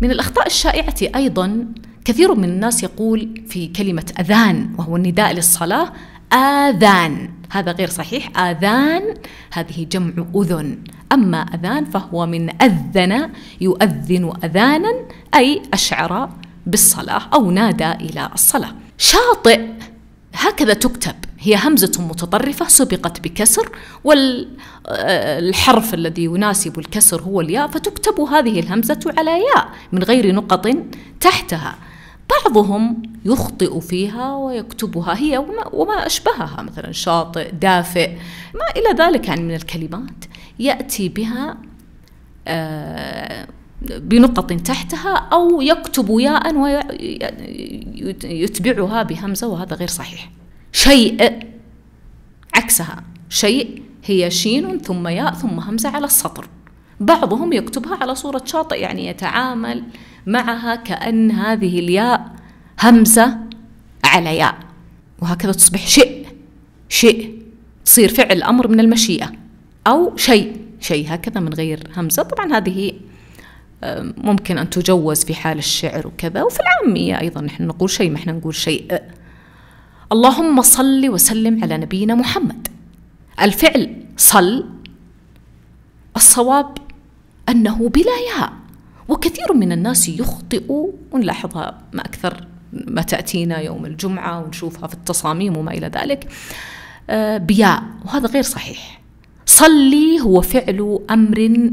من الأخطاء الشائعة أيضا كثير من الناس يقول في كلمة أذان وهو النداء للصلاة آذان هذا غير صحيح آذان هذه جمع أذن أما أذان فهو من أذن يؤذن أذانا أي أشعر بالصلاة أو نادى إلى الصلاة شاطئ هكذا تكتب هي همزة متطرفة سبقت بكسر والحرف آه، الذي يناسب الكسر هو الياء فتكتب هذه الهمزة على ياء من غير نقط تحتها بعضهم يخطئ فيها ويكتبها هي وما, وما أشبهها مثلا شاطئ دافئ ما إلى ذلك يعني من الكلمات يأتي بها آه، بنقط تحتها أو يكتب ياء ويتبعها بهمزة وهذا غير صحيح شيء عكسها شيء هي شين ثم ياء ثم همزة على السطر بعضهم يكتبها على صورة شاطئ يعني يتعامل معها كأن هذه الياء همزة على ياء وهكذا تصبح شيء شيء تصير فعل أمر من المشيئة أو شيء شيء هكذا من غير همزة طبعا هذه آه، ممكن أن تجوز في حال الشعر وكذا وفي العامية أيضا نحن نقول شيء ما احنا نقول شيء اللهم صل وسلم على نبينا محمد الفعل صل الصواب أنه بلا ياء وكثير من الناس يخطئ ونلاحظها ما أكثر ما تأتينا يوم الجمعة ونشوفها في التصاميم وما إلى ذلك آه، بياء وهذا غير صحيح صلي هو فعل أمر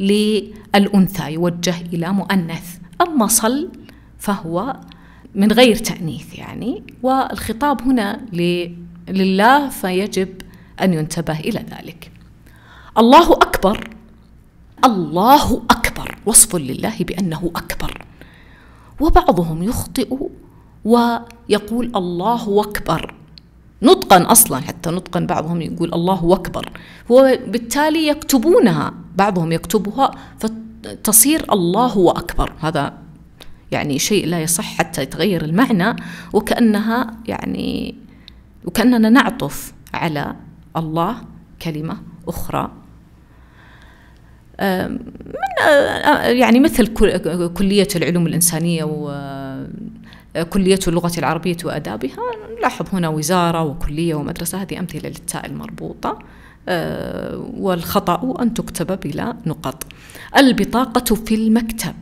للأنثى يوجه إلى مؤنث أما صل فهو من غير تأنيث يعني والخطاب هنا لله فيجب أن ينتبه إلى ذلك الله أكبر الله أكبر وصف لله بأنه أكبر وبعضهم يخطئ ويقول الله أكبر نطقا أصلا حتى نطقا بعضهم يقول الله أكبر وبالتالي يكتبونها بعضهم يكتبها فتصير الله أكبر هذا يعني شيء لا يصح حتى يتغير المعنى وكأنها يعني وكأننا نعطف على الله كلمة أخرى يعني مثل كلية العلوم الإنسانية وكلية أه، اللغة العربية وآدابها نلاحظ هنا وزارة وكلية ومدرسة هذه أمثلة للتاء المربوطة أه، والخطأ أن تكتب بلا نقط البطاقة في المكتب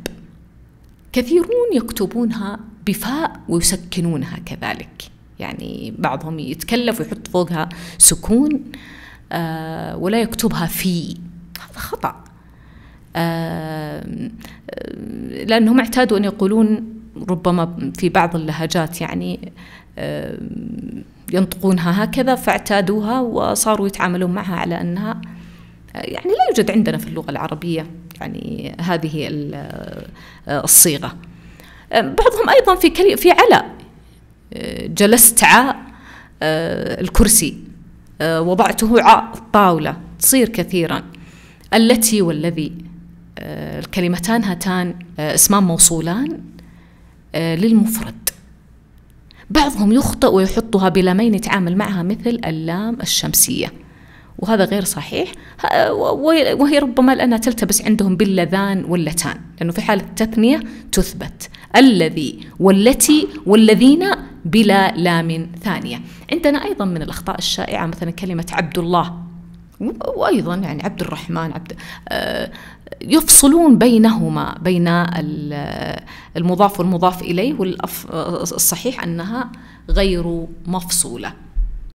كثيرون يكتبونها بفاء ويسكنونها كذلك يعني بعضهم يتكلف ويحط فوقها سكون آه ولا يكتبها في هذا خطأ آه لأنهم اعتادوا أن يقولون ربما في بعض اللهجات يعني آه ينطقونها هكذا فاعتادوها وصاروا يتعاملون معها على أنها آه، يعني لا يوجد عندنا في اللغة العربية يعني هذه آه، الصيغة آه، بعضهم أيضا في كلي في علاء آه، جلست عاء الكرسي وضعته عاء الطاولة تصير كثيرا التي والذي الكلمتان هاتان اسمان موصولان للمفرد بعضهم يخطئ ويحطها بلامين يتعامل معها مثل اللام الشمسيه وهذا غير صحيح وهي ربما لأنها تلتبس عندهم باللذان واللتان لأنه في حالة التثنية تثبت الذي والتي والذين بلا لام ثانية عندنا أيضا من الأخطاء الشائعة مثلا كلمة عبد الله وايضا يعني عبد الرحمن آه، عبد يفصلون بينهما بين المضاف والمضاف اليه والصحيح انها غير مفصوله